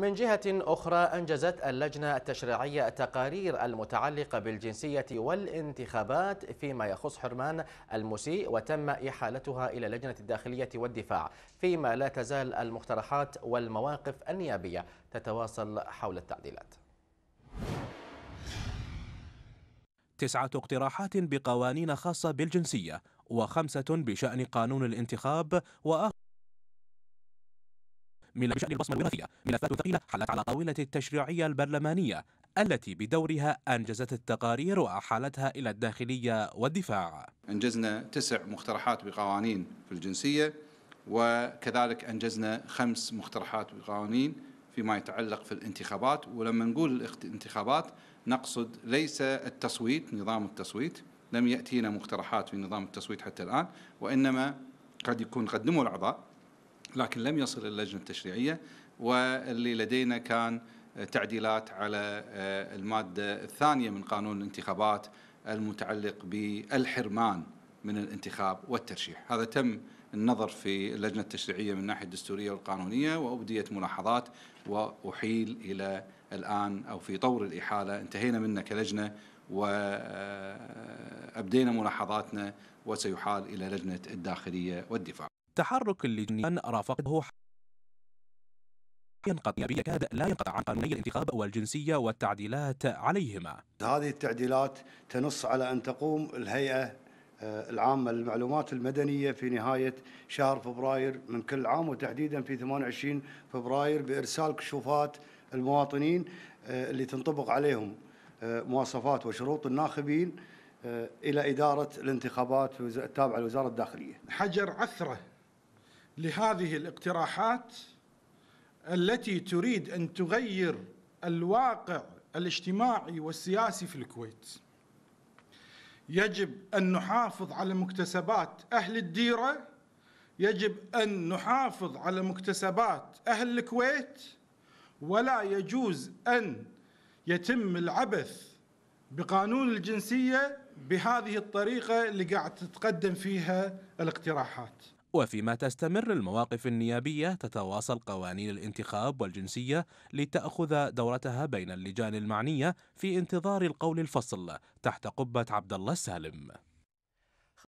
من جهة أخرى أنجزت اللجنة التشريعية التقارير المتعلقة بالجنسية والانتخابات فيما يخص حرمان المسيء وتم إحالتها إلى لجنة الداخلية والدفاع فيما لا تزال المقترحات والمواقف النيابية تتواصل حول التعديلات تسعة اقتراحات بقوانين خاصة بالجنسية وخمسة بشأن قانون الانتخاب وآخر من بشأن البصمة الوراثية ملفات ثقيلة حلت على طاولة التشريعية البرلمانية التي بدورها أنجزت التقارير وأحالتها إلى الداخلية والدفاع أنجزنا تسع مقترحات بقوانين في الجنسية وكذلك أنجزنا خمس مقترحات بقوانين فيما يتعلق في الانتخابات ولما نقول الانتخابات نقصد ليس التصويت نظام التصويت لم يأتينا مقترحات في نظام التصويت حتى الآن وإنما قد يكون قدموا الأعضاء لكن لم يصل اللجنة التشريعية واللي لدينا كان تعديلات على آه، المادة الثانية من قانون الانتخابات المتعلق بالحرمان من الانتخاب والترشيح هذا تم النظر في اللجنة التشريعية من الناحية الدستورية والقانونية وأبديت ملاحظات وأحيل إلى الآن أو في طور الإحالة انتهينا منه كلجنة وأبدينا آه، ملاحظاتنا وسيحال إلى لجنة الداخلية والدفاع التحرك اللجني رافقه ينقطع يكاد لا ينقطع عن قانوني الانتخاب والجنسية والتعديلات عليهما هذه التعديلات تنص على أن تقوم الهيئة آه، العامة للمعلومات المدنية في نهاية شهر فبراير من كل عام وتحديدا في 28 فبراير بإرسال كشوفات المواطنين آه، اللي تنطبق عليهم آه، مواصفات وشروط الناخبين إلى إدارة الانتخابات التابعة لوزارة الداخلية حجر عثرة لهذه الاقتراحات التي تريد ان تغير الواقع الاجتماعي والسياسي في الكويت. يجب ان نحافظ على مكتسبات اهل الديره، يجب ان نحافظ على مكتسبات اهل الكويت، ولا يجوز ان يتم العبث بقانون الجنسيه بهذه الطريقه اللي قاعد تتقدم فيها الاقتراحات. وفيما تستمر المواقف النيابية تتواصل قوانين الانتخاب والجنسية لتأخذ دورتها بين اللجان المعنية في انتظار القول الفصل تحت قبة عبد الله السالم